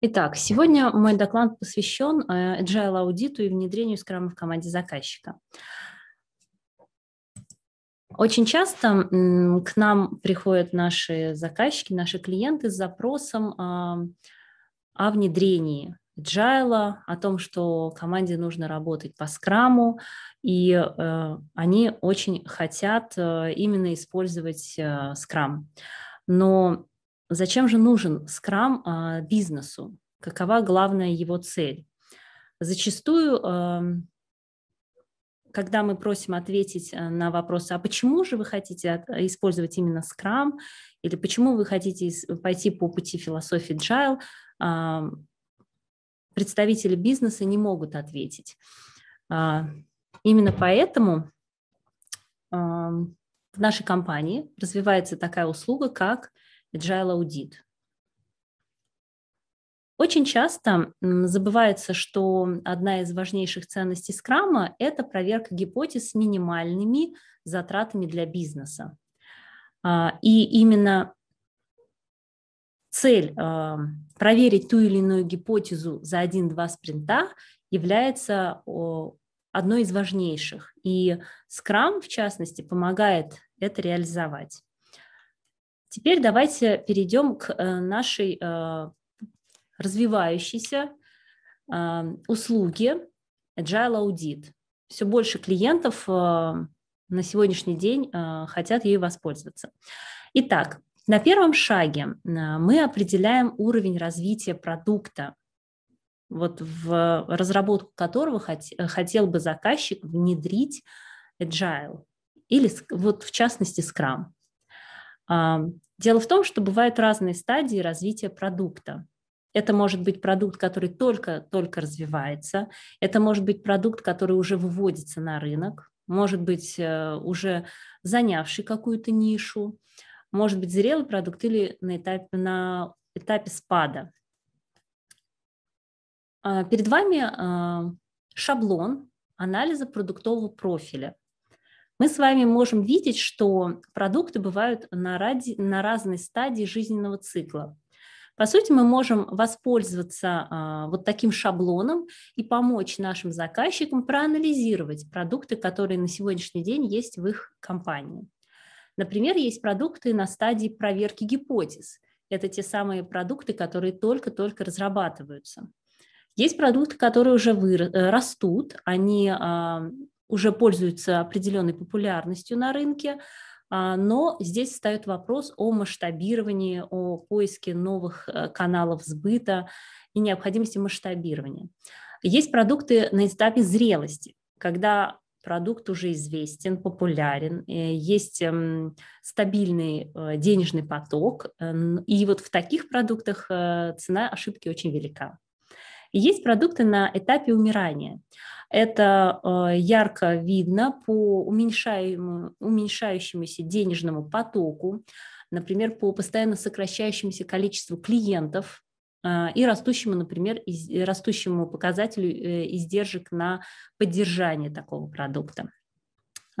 Итак, сегодня мой доклад посвящен э, agile аудиту и внедрению скрама в команде заказчика. Очень часто к нам приходят наши заказчики, наши клиенты с запросом а, о внедрении agile, о том, что команде нужно работать по скраму, и э, они очень хотят э, именно использовать скрам. Но Зачем же нужен скрам а, бизнесу? Какова главная его цель? Зачастую, когда мы просим ответить э, на вопрос, а почему же вы хотите э, использовать именно скрам, или почему вы хотите пойти по пути философии Джайл, представители бизнеса не могут ответить. А, именно поэтому в нашей компании развивается такая услуга, как – agile аудит. Очень часто забывается, что одна из важнейших ценностей скрама – это проверка гипотез с минимальными затратами для бизнеса. А, и именно цель а, проверить ту или иную гипотезу за один-два спринта является одной из важнейших. И скрам, в частности, помогает это реализовать. Теперь давайте перейдем к э, нашей э, развивающейся э, услуге Agile Audit. Все больше клиентов на сегодняшний день хотят ей воспользоваться. Итак, на первом шаге мы определяем уровень развития продукта, вот в разработку которого хотел бы заказчик внедрить Agile или вот в частности Scrum. Дело в том, что бывают разные стадии развития продукта. Это может быть продукт, который только-только развивается, это может быть продукт, который уже выводится на рынок, может быть э, уже занявший какую-то нишу, может быть зрелый продукт или на этапе, на этапе спада. А, перед вами а, шаблон анализа продуктового профиля – мы с вами можем видеть, что продукты бывают на, ради, на разной стадии жизненного цикла. По сути, мы можем воспользоваться а, вот таким шаблоном и помочь нашим заказчикам проанализировать продукты, которые на сегодняшний день есть в их компании. Например, есть продукты на стадии проверки гипотез. Это те самые продукты, которые только-только разрабатываются. Есть продукты, которые уже вы, э, растут, они а, уже пользуются определенной популярностью на рынке, а, но здесь встает вопрос о масштабировании, о поиске новых э, каналов сбыта и необходимости масштабирования. Есть продукты на этапе зрелости, когда продукт уже известен, популярен, э, есть эм, стабильный э, денежный поток, и вот в таких продуктах цена ошибки очень велика есть продукты на этапе умирания. Это э, ярко видно по уменьшающемуся денежному потоку, например, по постоянно сокращающемуся количеству клиентов э, и растущему, например, из, растущему показателю э, издержек на поддержание такого продукта.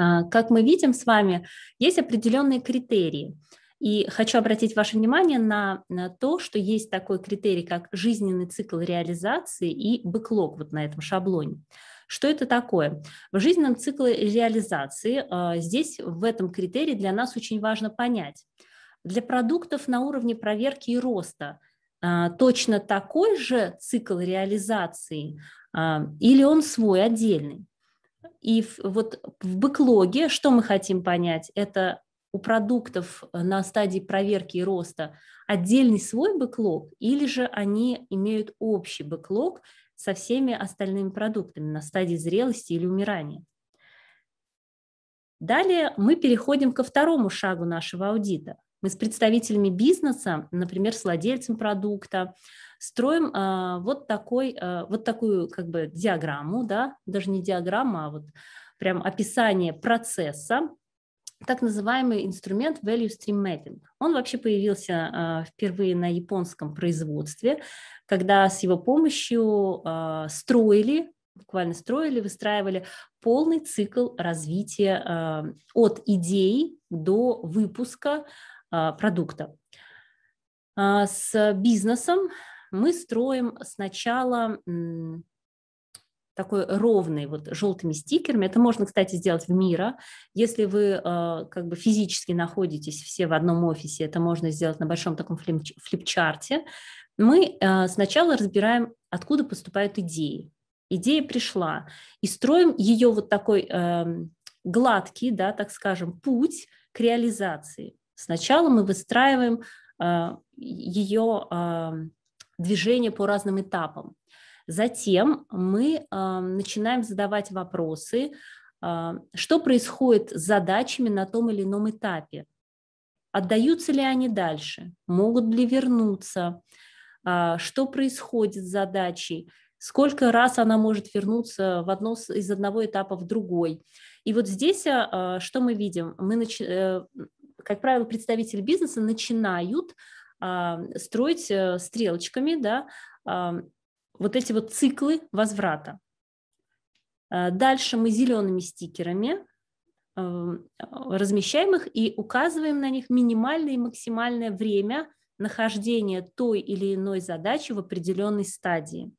А, как мы видим с вами, есть определенные критерии – и хочу обратить ваше внимание на, на то, что есть такой критерий, как жизненный цикл реализации и бэклог вот на этом шаблоне. Что это такое? В жизненном цикле реализации а, здесь в этом критерии для нас очень важно понять. Для продуктов на уровне проверки и роста а, точно такой же цикл реализации а, или он свой отдельный? И вот в бэклоге что мы хотим понять? Это у продуктов э, на стадии проверки и роста отдельный свой бэклог, или же они имеют общий бэклог со всеми остальными продуктами на стадии зрелости или умирания. Далее мы переходим ко второму шагу нашего аудита. Мы с представителями бизнеса, например, с владельцем продукта, строим э, вот, такой, э, вот такую как бы диаграмму, да, даже не диаграмма, а вот прям описание процесса, так называемый инструмент Value Stream Mapping. Он вообще появился а, впервые на японском производстве, когда с его помощью а, строили, буквально строили, выстраивали полный цикл развития а, от идей до выпуска продукта. С бизнесом мы строим сначала такой ровный, вот желтыми стикерами. Это можно, кстати, сделать в Мира. Если вы а, как бы физически находитесь все в одном офисе, это можно сделать на большом таком флипчарте. Мы а, сначала разбираем, откуда поступают идеи. Идея пришла, и строим ее вот такой эм, гладкий, да, так скажем, путь к реализации. Сначала мы выстраиваем а, ее движение по разным этапам. Затем мы а, начинаем задавать вопросы, а, что происходит с задачами на том или ином этапе, отдаются ли они дальше, могут ли вернуться, а, что происходит с задачей, сколько раз она может вернуться в одно, из одного этапа в другой. И вот здесь что мы видим? Мы, нач... Э, как правило, представители бизнеса начинают строить э, стрелочками да, вот эти вот циклы возврата. Э, дальше мы зелеными стикерами э, размещаем их и указываем на них минимальное и максимальное время нахождения той или иной задачи в определенной стадии.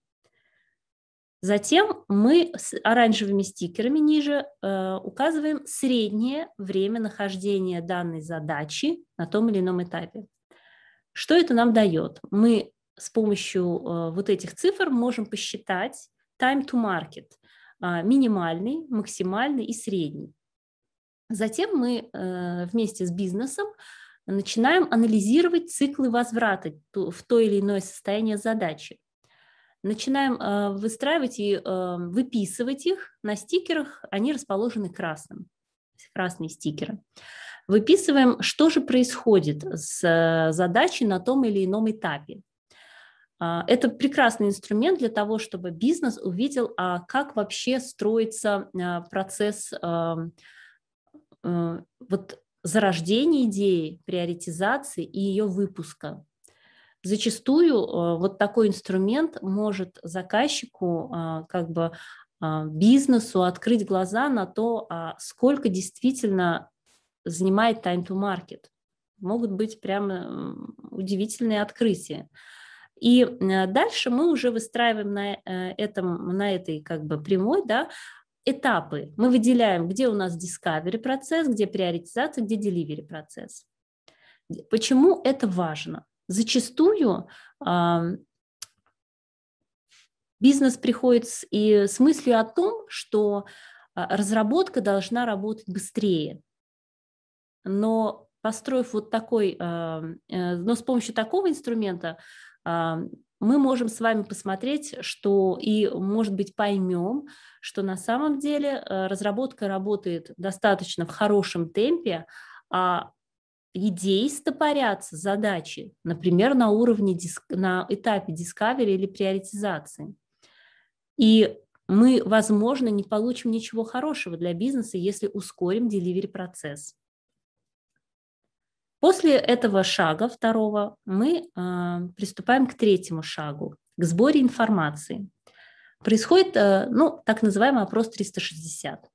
Затем мы с оранжевыми стикерами ниже э, указываем среднее время нахождения данной задачи на том или ином этапе. Что это нам дает? Мы с помощью э, вот этих цифр можем посчитать time to market, а, минимальный, максимальный и средний. Затем мы э, вместе с бизнесом начинаем анализировать циклы возврата в то или иное состояние задачи. Начинаем э, выстраивать и выписывать их на стикерах, они расположены красным, красные стикеры. Выписываем, что же происходит с задачей на том или ином этапе. А, это прекрасный инструмент для того, чтобы бизнес увидел, а как вообще строится а, процесс э, вот зарождения идеи, приоритизации и ее выпуска. Зачастую а, вот такой инструмент может заказчику, как бы бизнесу открыть глаза на то, сколько действительно занимает time to market. Могут быть прямо удивительные открытия. И э, дальше мы уже выстраиваем на, э, этом, на этой как бы прямой да, этапы. Мы выделяем, где у нас discovery процесс, где приоритизация, где delivery процесс. Почему это важно? Зачастую бизнес приходит с, и с мыслью о том, что а, разработка должна работать быстрее. Но построив вот такой, э, но с помощью такого инструмента мы можем с вами посмотреть, что и, может быть, поймем, что на самом деле э, разработка работает достаточно в хорошем темпе, а идеи стопорятся, задачи, например, на уровне, на этапе discovery или приоритизации. И мы, возможно, не получим ничего хорошего для бизнеса, если ускорим delivery процесс. После этого шага второго мы э, приступаем к третьему шагу, к сборе информации. Происходит э, ну, так называемый опрос 360.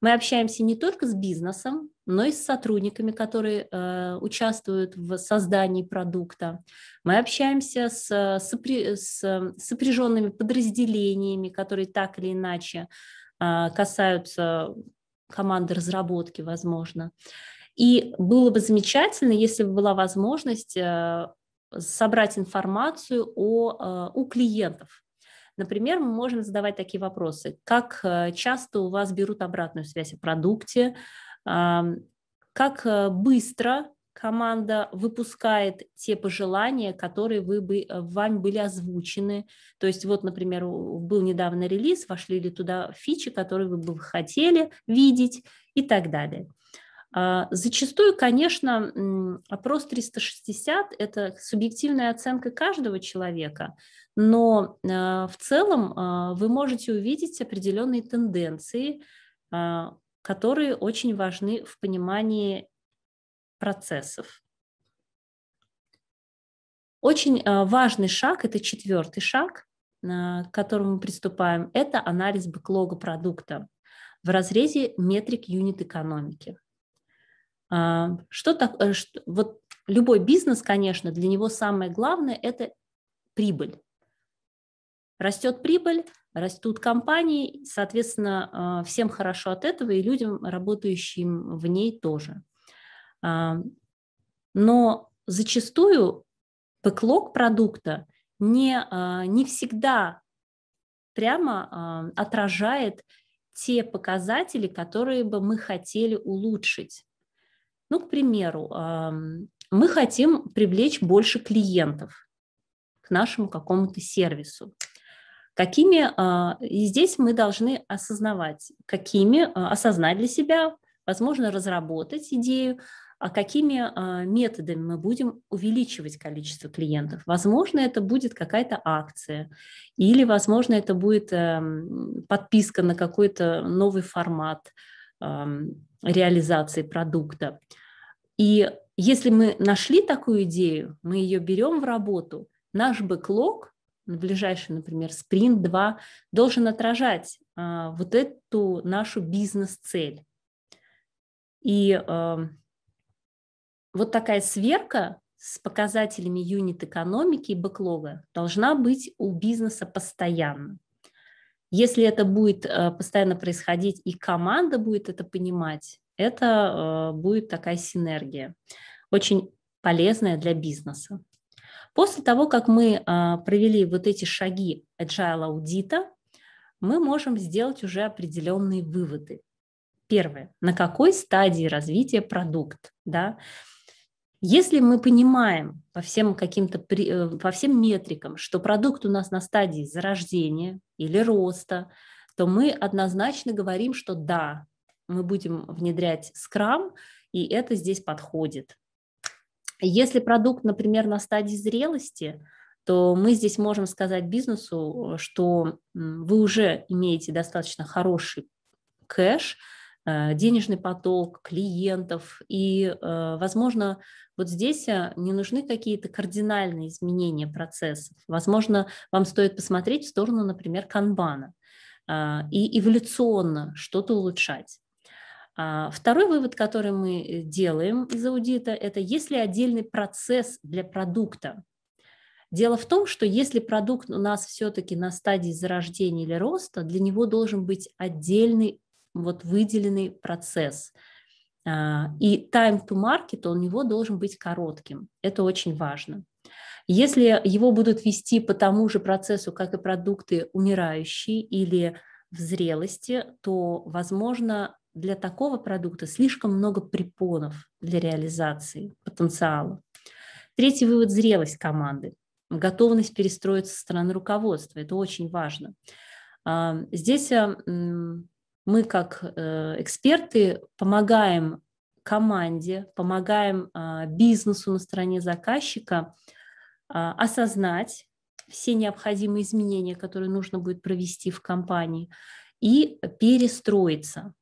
Мы общаемся не только с бизнесом, но и с сотрудниками, которые э, участвуют в создании продукта. Мы общаемся с, сопри, с сопряженными подразделениями, которые так или иначе э, касаются команды разработки, возможно. И было бы замечательно, если бы была возможность э, собрать информацию о, э, у клиентов. Например, мы можем задавать такие вопросы. Как э, часто у вас берут обратную связь о продукте? Как быстро команда выпускает те пожелания, которые вы бы, вами были озвучены. То есть вот, например, был недавно релиз, вошли ли туда фичи, которые вы бы хотели видеть и так далее. А, зачастую, конечно, опрос 360 – это субъективная оценка каждого человека, но а, в целом а, вы можете увидеть определенные тенденции, которые очень важны в понимании процессов. Очень важный шаг – это четвертый шаг, к которому мы приступаем – это анализ бэклога продукта в разрезе метрик юнит экономики. А, что так, что, э, вот любой бизнес, конечно, для него самое главное – это прибыль. Растет прибыль, растут компании, соответственно, а, всем хорошо от этого и людям, работающим в ней тоже. А, но зачастую бэклог продукта не, не всегда прямо отражает те показатели, которые бы мы хотели улучшить. Ну, к примеру, мы хотим привлечь больше клиентов к нашему какому-то сервису. Какими, а, и здесь мы должны осознавать, какими, а, осознать для себя, возможно, разработать идею, а какими а, методами мы будем увеличивать количество клиентов. Возможно, это будет какая-то акция, или, возможно, это будет эм, подписка на какой-то новый формат, реализации продукта. И если мы нашли такую идею, мы ее берем в работу, наш бэклог, ближайший, например, спринт 2, должен отражать а, вот эту нашу бизнес-цель. И вот такая сверка с показателями юнит-экономики и бэклога должна быть у бизнеса постоянно. Если это будет э, постоянно происходить и команда будет это понимать, это э, будет такая синергия, очень полезная для бизнеса. После того, как мы э, провели вот эти шаги agile аудита, мы можем сделать уже определенные выводы. Первое. На какой стадии развития продукт? Да? Если мы понимаем по всем каким-то э, по всем метрикам, что продукт у нас на стадии зарождения или роста, то мы однозначно говорим, что да, мы будем внедрять скрам, и это здесь подходит. Если продукт, например, на стадии зрелости, то мы здесь можем сказать бизнесу, что вы уже имеете достаточно хороший кэш, Э, денежный поток клиентов. И, э, возможно, вот здесь э, не нужны какие-то кардинальные изменения процессов. Возможно, вам стоит посмотреть в сторону, например, канбана а, и эволюционно что-то улучшать. А, второй вывод, который мы делаем из аудита, это есть ли отдельный процесс для продукта. Дело в том, что если продукт у нас все-таки на стадии зарождения или роста, для него должен быть отдельный вот выделенный процесс. А, и time to market у него должен быть коротким. Это очень важно. Если его будут вести по тому же процессу, как и продукты умирающие или в зрелости, то, возможно, для такого продукта слишком много препонов для реализации потенциала. Третий вывод – зрелость команды, готовность перестроиться со стороны руководства. Это очень важно. А, здесь а, мы как э, эксперты помогаем команде, помогаем а, бизнесу на стороне заказчика а, осознать все необходимые изменения, которые нужно будет провести в компании, и перестроиться.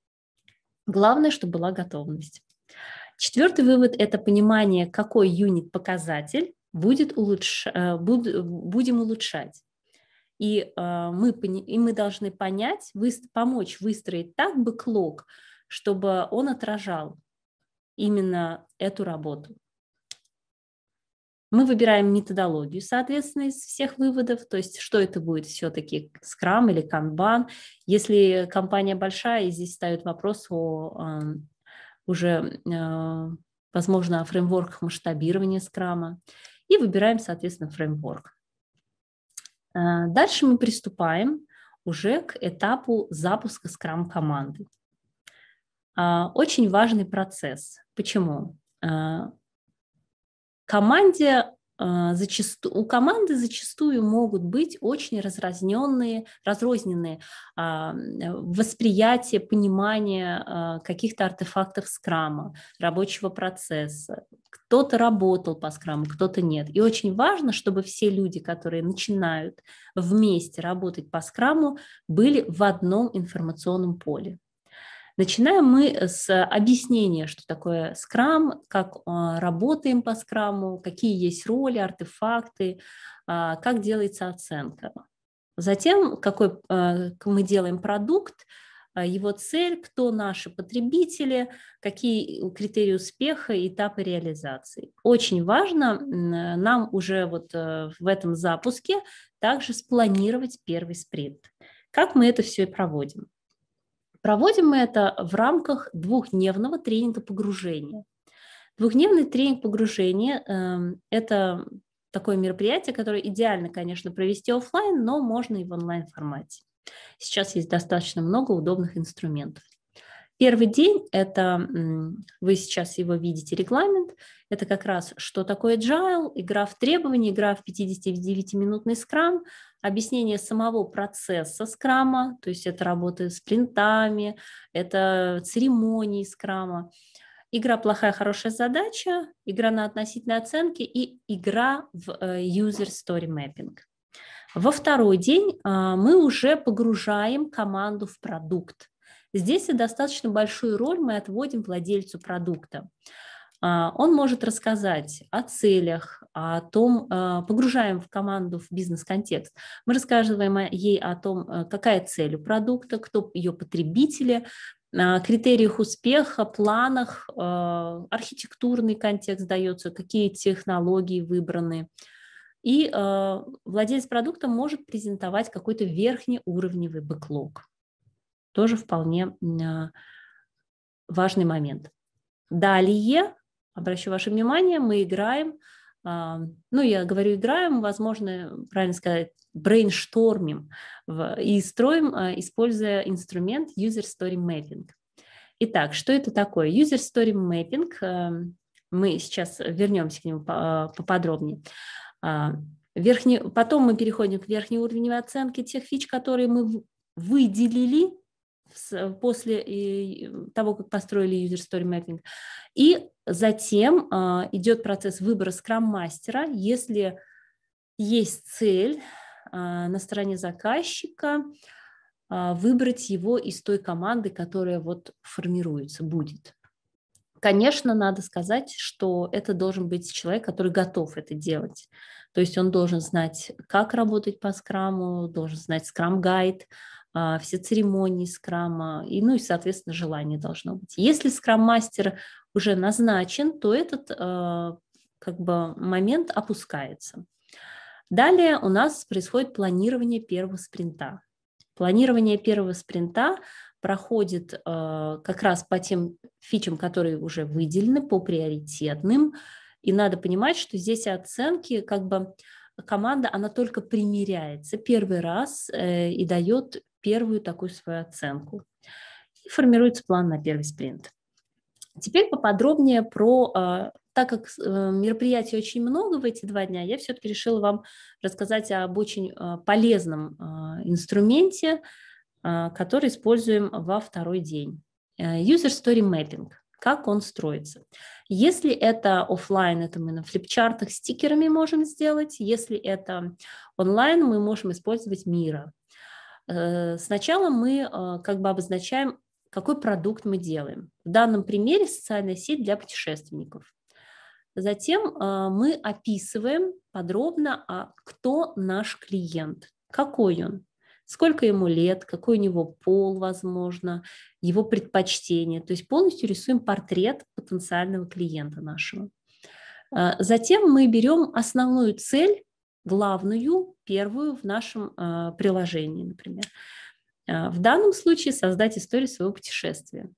Главное, чтобы была готовность. Четвертый вывод – это понимание, какой юнит-показатель будет улучш... Э, будем улучшать. И, э, мы, и мы должны понять, вы, помочь выстроить так бэклог, чтобы он отражал именно эту работу. Мы выбираем методологию, соответственно, из всех выводов, то есть что это будет все-таки скрам или канбан. Если компания большая, и здесь ставят вопрос о а, уже, а, возможно, о фреймворках масштабирования скрама, и выбираем, соответственно, фреймворк. Э, дальше мы приступаем уже к этапу запуска скрам-команды. Э, очень важный процесс. Почему? Э, команде а, зачастую у команды зачастую могут быть очень разразненные, разрозненные а, восприятия, понимание а, каких-то артефактов скрама, рабочего процесса. Кто-то работал по скраму, кто-то нет. И очень важно, чтобы все люди, которые начинают вместе работать по скраму, были в одном информационном поле. Начинаем мы с объяснения, что такое скрам, как а, работаем по скраму, какие есть роли, артефакты, а, как делается оценка. Затем, какой а, мы делаем продукт, его цель, кто наши потребители, какие критерии успеха и этапы реализации. Очень важно э, нам уже вот э, в этом запуске также спланировать первый спринт. Как мы это все и проводим? Проводим мы это в рамках двухдневного тренинга погружения. Двухдневный тренинг погружения эм, – это такое мероприятие, которое идеально, конечно, провести офлайн, но можно и в онлайн формате. Сейчас есть достаточно много удобных инструментов. Первый день – это, вы сейчас его видите, регламент, это как раз, что такое agile, игра в требования, игра в 59-минутный скрам, объяснение самого процесса скрама, то есть это работа с принтами, это церемонии скрама, игра «Плохая, хорошая задача», игра на относительной оценке и игра в э, user story mapping. Во второй день а, мы уже погружаем команду в продукт. Здесь достаточно большую роль мы отводим владельцу продукта. А, он может рассказать о целях, о том, а, погружаем в команду в бизнес-контекст. Мы рассказываем ей о том, э, какая цель у продукта, кто ее потребители, а, критериях успеха, планах, архитектурный контекст дается, какие технологии выбраны. И владелец продукта может презентовать какой-то верхний уровневый бэклог. Тоже вполне а, важный момент. Далее, обращу ваше внимание, мы играем, а, ну, я говорю играем, возможно, правильно сказать, брейнштормим и строим, а, используя инструмент User Story Mapping. Итак, что это такое? User Story Mapping, мы сейчас вернемся к нему поподробнее. Верхний, потом мы переходим к верхней уровню оценки тех фич, которые мы выделили Э, после э, того, как построили User Story Mapping. И затем а, идет процесс выбора scrum мастера Если есть цель а, на стороне заказчика, а, выбрать его из той команды, которая вот формируется, будет. Конечно, надо сказать, что это должен быть человек, который готов это делать. То есть он должен знать, как работать по скраму, должен знать скрам-гайд, а, все церемонии скрама, и, ну и, соответственно, желание должно быть. Если скрам-мастер уже назначен, то этот а, как бы момент опускается. Далее у нас происходит планирование первого спринта. Планирование первого спринта проходит а, как раз по тем фичам, которые уже выделены, по приоритетным. И надо понимать, что здесь оценки как бы команда, она только примеряется первый раз э, и дает первую такую свою оценку. И формируется план на первый спринт. Теперь поподробнее про а, так как э, мероприятий очень много в эти два дня, я все-таки решила вам рассказать об очень а, полезном а, инструменте, который используем во второй день. Э, user Story Mapping. Как он строится? Если это офлайн, это мы на флипчартах стикерами можем сделать. Если это онлайн, мы можем использовать мира. Э, сначала мы а, как бы обозначаем, какой продукт мы делаем. В данном примере социальная сеть для путешественников. Затем а, мы описываем подробно, а, кто наш клиент, какой он, сколько ему лет, какой у него пол, возможно, его предпочтения. То есть полностью рисуем портрет потенциального клиента нашего. Затем мы берем основную цель, главную, первую в нашем э, приложении, например. Э, в данном случае создать историю своего путешествия.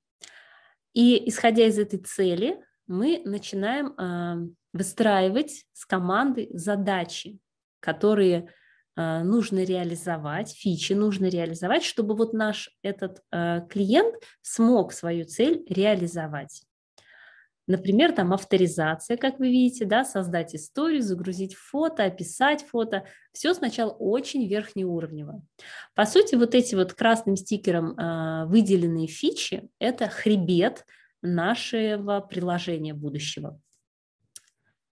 И исходя из этой цели, мы начинаем э, выстраивать с командой задачи, которые нужно реализовать, фичи нужно реализовать, чтобы вот наш этот клиент смог свою цель реализовать. Например, там авторизация, как вы видите, да, создать историю, загрузить фото, описать фото. Все сначала очень верхнеуровнево. По сути, вот эти вот красным стикером э, выделенные фичи – это хребет нашего приложения будущего.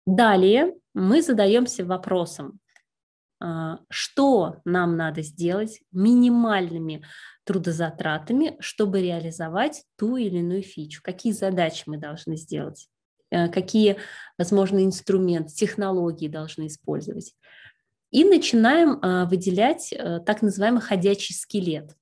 Далее мы задаемся вопросом, а, что нам надо сделать минимальными трудозатратами, чтобы реализовать ту или иную фичу, какие задачи мы должны сделать, э, какие, возможно, инструменты, технологии должны использовать. И начинаем а, выделять э, так называемый ходячий скелет.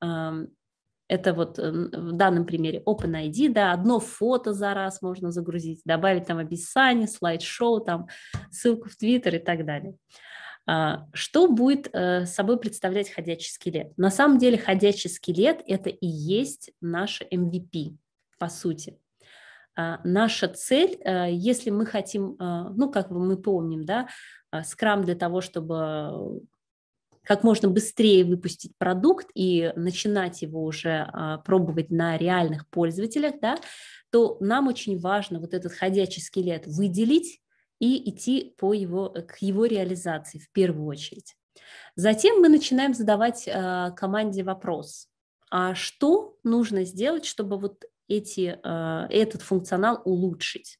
Это вот э, в данном примере OpenID, да, одно фото за раз можно загрузить, добавить там описание, слайд-шоу, там ссылку в Твиттер и так далее. А, что будет э, собой представлять ходячий скелет? На самом деле ходячий скелет – это и есть наше MVP, эм по сути. А, наша цель, э, если мы хотим, а, ну, как мы помним, да, скрам для того, чтобы как можно быстрее выпустить продукт и начинать его уже а, пробовать на реальных пользователях, да, то нам очень важно вот этот ходячий скелет выделить, и идти по его, э, к его реализации в первую очередь. Затем мы начинаем задавать э, команде вопрос, а что нужно сделать, чтобы вот эти, э, этот функционал улучшить?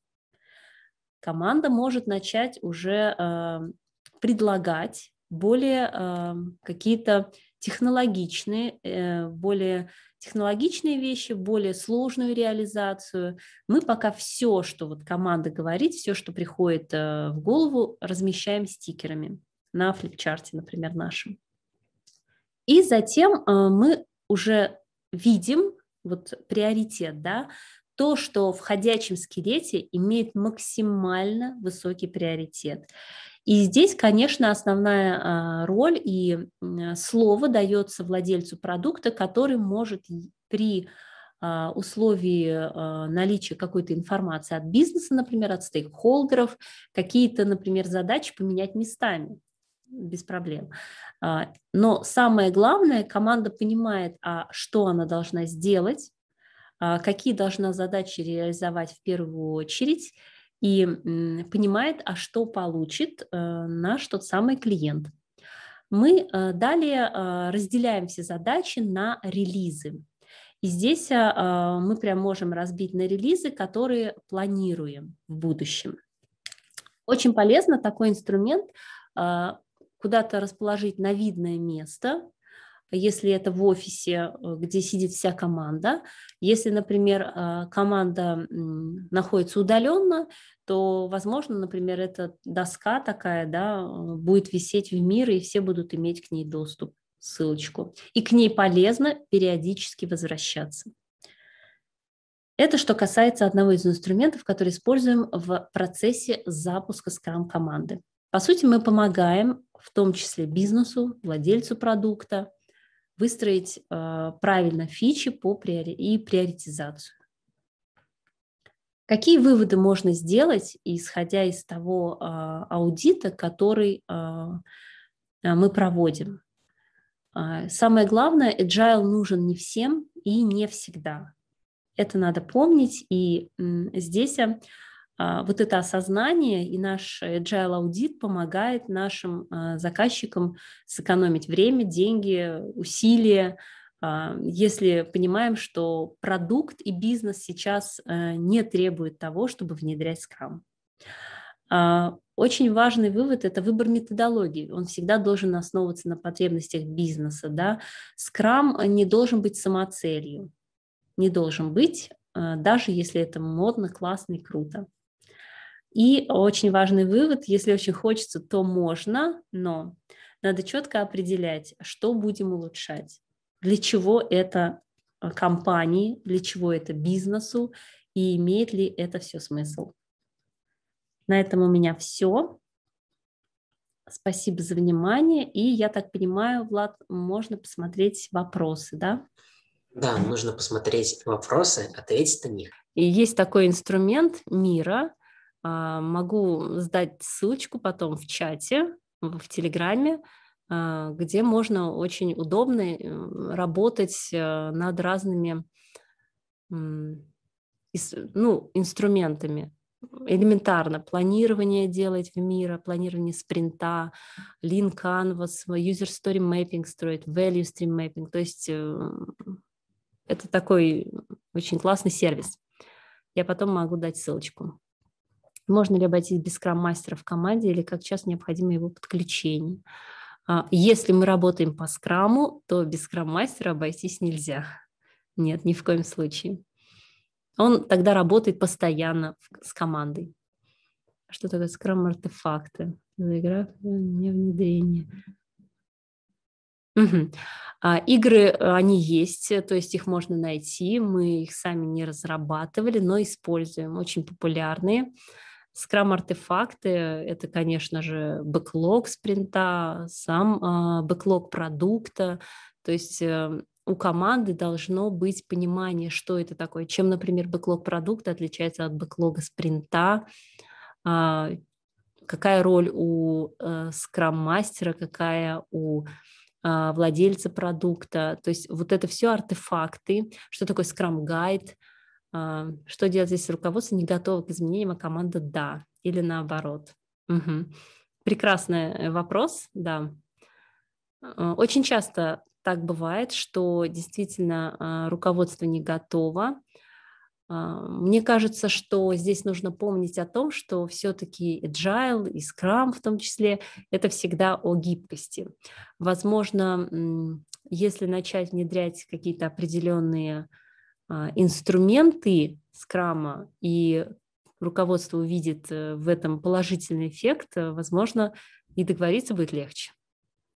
Команда может начать уже э, предлагать более э, какие-то технологичные, э, более технологичные вещи, более сложную реализацию. Мы пока все, что вот команда говорит, все, что приходит э, в голову, размещаем стикерами на флипчарте, например, нашем. И затем э, мы уже видим вот приоритет, да, то, что в ходячем скелете имеет максимально высокий приоритет. И здесь, конечно, основная а, роль и слово дается владельцу продукта, который может при а, условии а, наличия какой-то информации от бизнеса, например, от стейкхолдеров, какие-то, например, задачи поменять местами без проблем. Но самое главное, команда понимает, а что она должна сделать, какие должна задачи реализовать в первую очередь, и понимает, а что получит э, наш тот самый клиент. Мы э, далее э, разделяем все задачи на релизы. И здесь мы прям можем разбить на релизы, которые планируем в будущем. Очень полезно такой инструмент куда-то расположить на видное место, если это в офисе, э, где сидит вся команда. Если, например, а, команда находится удаленно, то, возможно, например, эта доска такая, да, э, будет висеть в мир, и все будут иметь к ней доступ, ссылочку. И к ней полезно периодически возвращаться. Это что касается одного из инструментов, который используем в процессе запуска скрам-команды. По сути, мы помогаем в том числе бизнесу, владельцу продукта, выстроить э, правильно фичи по приори... и приоритизацию. Какие выводы можно сделать, исходя из того э, аудита, который э, мы проводим? Самое главное, agile нужен не всем и не всегда. Это надо помнить, и здесь а, вот это осознание и наш agile аудит помогает нашим а, заказчикам сэкономить время, деньги, усилия, а, если понимаем, что продукт и бизнес сейчас э, не требуют того, чтобы внедрять скрам. Очень важный вывод – это выбор методологии. Он всегда должен основываться на потребностях бизнеса. Да? Скрам не должен быть самоцелью, не должен быть, э, даже если это модно, классно и круто. И очень важный вывод, если очень хочется, то можно, но надо четко определять, что будем улучшать, для чего это э, компании, для чего это бизнесу и имеет ли это все смысл. На этом у меня все. Спасибо за внимание. И я так понимаю, Влад, можно посмотреть вопросы, да? Да, нужно посмотреть вопросы, ответить на них. И есть такой инструмент мира, а, могу сдать ссылочку потом в чате, в Телеграме, а, где можно очень удобно э, работать э, над разными ну, инструментами. Элементарно планирование делать в мира, планирование спринта, lean canvas, user story mapping строить, value stream mapping. То есть э, это такой очень классный сервис. Я потом могу дать ссылочку. Можно ли обойтись без скрам-мастера в команде или как часто необходимо его подключение? А, если мы работаем по скраму, то без скрам-мастера обойтись нельзя. Нет, ни в коем случае. Он тогда работает постоянно с командой. Что такое скрам-артефакты? Игра не внедрение. Угу. Игры, э, они есть, то есть их можно найти. Мы их сами не разрабатывали, но используем. Очень популярные. Скрам-артефакты — это, конечно же, бэклог спринта, сам а, бэклог продукта. То есть эм, у команды должно быть понимание, что это такое, чем, например, бэклог продукта отличается от бэклога спринта, а, какая роль у э, скрам-мастера, какая у а, владельца продукта. То есть вот это все артефакты, что такое скрам-гайд — а, что делать, здесь руководство не готово к изменениям, а команда да, или наоборот? Угу. Прекрасный э, вопрос, да. А, очень часто так бывает, что действительно а, руководство не готово. Мне кажется, что здесь нужно помнить о том, что все-таки agile и Scrum в том числе – это всегда о гибкости. Возможно, если начать внедрять какие-то определенные а, инструменты скрама и руководство увидит э, в этом положительный эффект, э, возможно, и договориться будет легче.